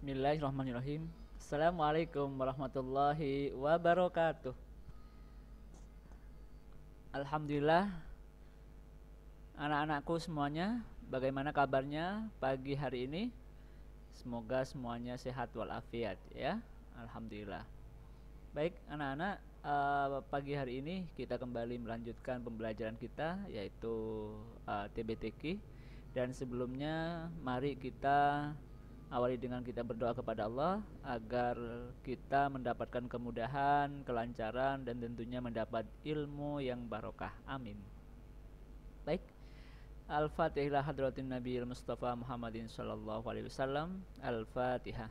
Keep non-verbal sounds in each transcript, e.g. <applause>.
Bismillahirrahmanirrahim. Assalamualaikum warahmatullahi wabarakatuh. Alhamdulillah anak-anakku semuanya, bagaimana kabarnya pagi hari ini? Semoga semuanya sehat walafiat ya. Alhamdulillah. Baik, anak-anak, uh, pagi hari ini kita kembali melanjutkan pembelajaran kita yaitu uh, eh, TBTQ dan sebelumnya mari kita awali dengan kita berdoa kepada Allah agar kita mendapatkan kemudahan, kelancaran dan tentunya mendapat ilmu yang barokah. Amin. Baik. Al-Fatihah hadratin Nabi Mustafa Muhammadin sallallahu alaihi wasallam. Al-Fatihah.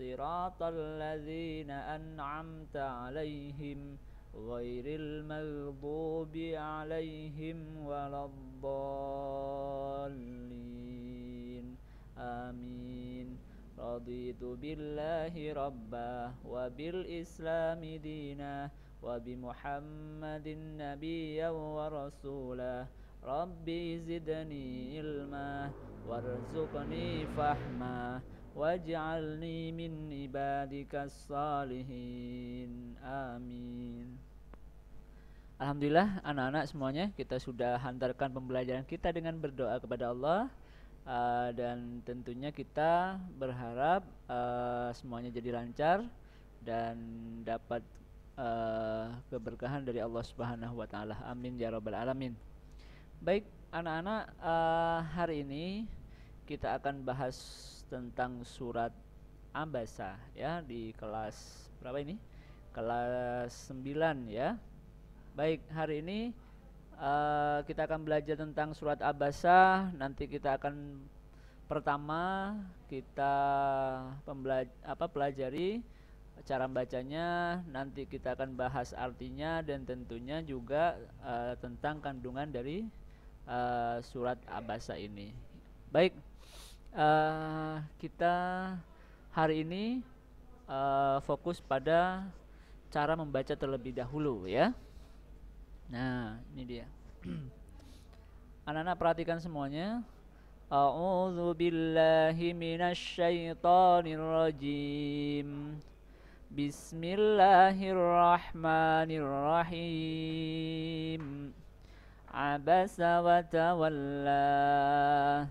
صراط الذين أنعمت عليهم غير المغضوب عليهم ولا الضالين آمين رضيت بالله ربا وبالإسلام دينا وبمحمد نبيا ورسولا ربي زدني علما وارزقني فهما Wajalni min ibadika salihin, amin Alhamdulillah anak-anak semuanya kita sudah hantarkan pembelajaran kita dengan berdoa kepada Allah uh, dan tentunya kita berharap uh, semuanya jadi lancar dan dapat uh, keberkahan dari Allah Subhanahu wa taala. Amin ya rabbal alamin. Baik anak-anak uh, hari ini kita akan bahas tentang surat Ambasa ya di kelas berapa ini? Kelas 9 ya. Baik, hari ini uh, kita akan belajar tentang surat Abasa. Nanti kita akan pertama kita apa pelajari cara bacanya, nanti kita akan bahas artinya dan tentunya juga uh, tentang kandungan dari uh, surat Abasa ini. Baik, Eh, kita hari ini uh, fokus pada cara membaca terlebih dahulu ya. Nah, ini dia. <clears throat> Anak-anak perhatikan semuanya. A'udzu billahi minasyaitonir rajim. Bismillahirrahmanirrahim. Abasa wa tawalla.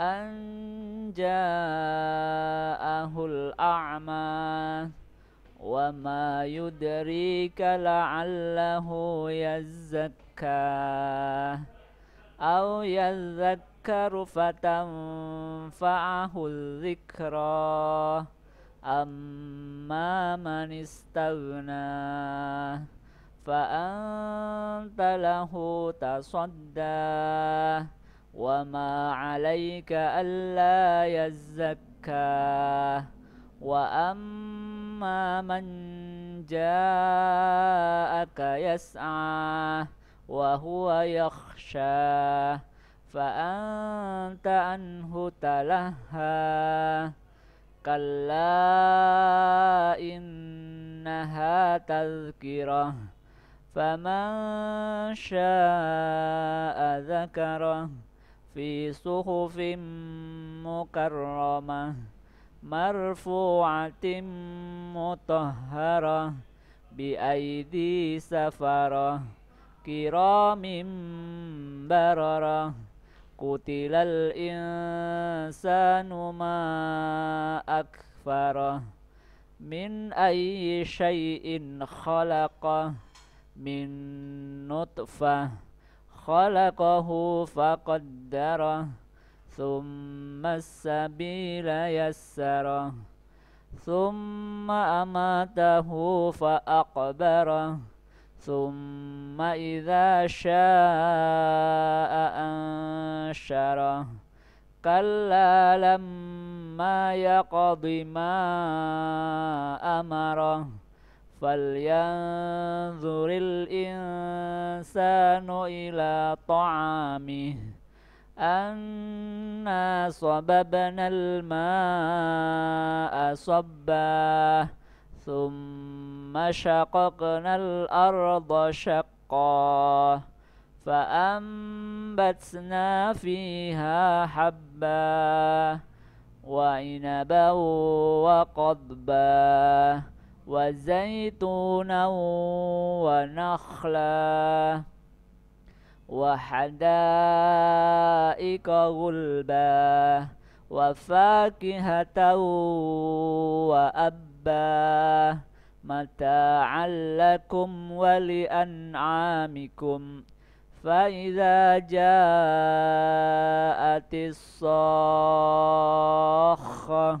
أن جاءه الأعمى وما يدريك لعله يزكى أو يذكر فتنفعه الذكرى أما من استغنى فأنت له تصدى وما عليك ألا يزكى وأما من جاءك يسعى وهو يخشى فأنت عنه تلهى كلا إنها تذكرة فمن شاء ذكره في صحف مكرمة مرفوعة مطهرة بأيدي سفرة كرام بررة قتل الإنسان ما أكفر من أي شيء خلق من نطفه خلقه فقدره ثم السبيل يسره ثم أماته فأقبره ثم إذا شاء أنشره كلا لما يقض ما أمره فلينظر الإنسان إلى طعامه أنا صببنا الماء صبا ثم شققنا الأرض شقا فأنبتنا فيها حبا وعنبا وقضبا وزيتونا ونخلا وحدائق غلبا وفاكهة وأبا متاعا لكم ولأنعامكم فإذا جاءت الصاخة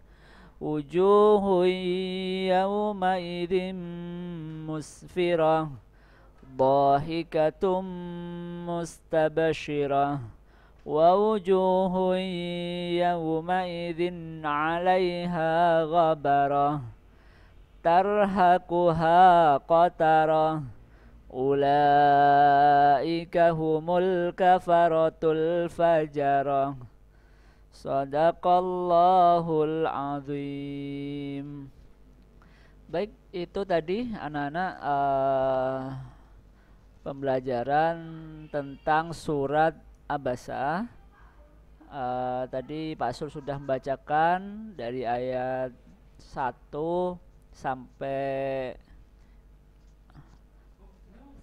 وجوه يومئذ مسفرة ضاحكة مستبشرة ووجوه يومئذ عليها غبرة ترهقها قترة أولئك هم الكفرة الفجرة Sadaqallahul azim. Baik, itu tadi anak-anak uh, pembelajaran tentang surat Abasa. Uh, tadi Pak Sur sudah membacakan dari ayat 1 sampai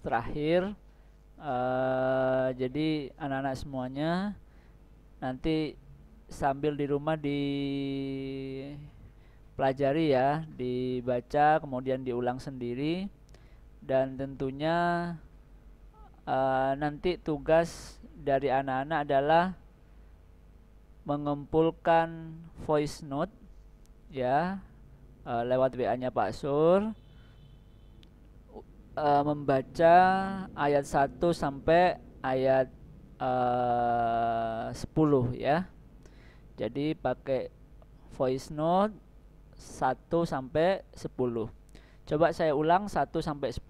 terakhir. Uh, jadi anak-anak semuanya nanti sambil di rumah dipelajari ya, dibaca kemudian diulang sendiri dan tentunya uh, nanti tugas dari anak-anak adalah mengumpulkan voice note ya uh, lewat WA-nya Pak Sur uh, membaca ayat 1 sampai ayat uh, 10 ya jadi pakai voice note 1 sampai 10 coba saya ulang 1 sampai 10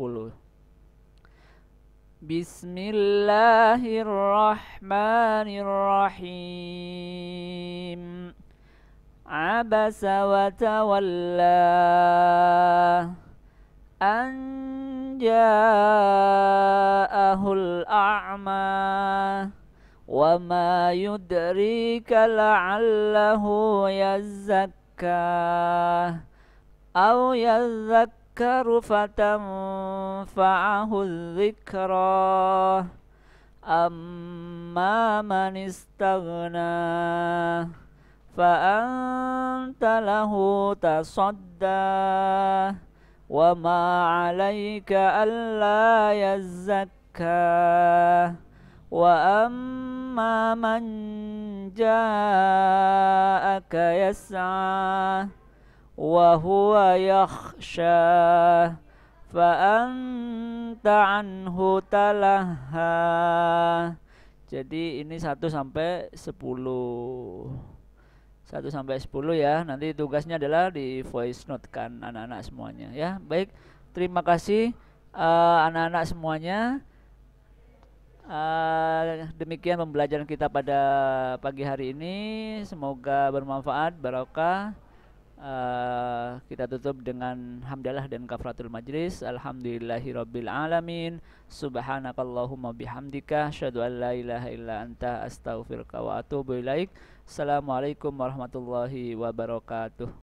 Bismillahirrahmanirrahim Abasa wa tawalla Anja'ahul a'ma وما يدريك لعله يزكى أو يذكر فتنفعه الذكرى أما من استغنى فأنت له تصدى وما عليك ألا يزكى وأما من جاءك يسعى وهو يخشى فأنت عنه تلهى jadi ini 1 sampai 10 1 sampai 10 ya nanti tugasnya adalah di voice note kan anak-anak semuanya ya baik terima kasih eh, anak-anak uh, semuanya Uh, demikian pembelajaran kita pada pagi hari ini. Semoga bermanfaat, barokah. Uh, kita tutup dengan hamdalah dan kafratul majlis. Alhamdulillahirabbil alamin. Subhanakallahumma bihamdika asyhadu an ilaha illa anta astaghfiruka wa atubu ilaik. Assalamualaikum warahmatullahi wabarakatuh.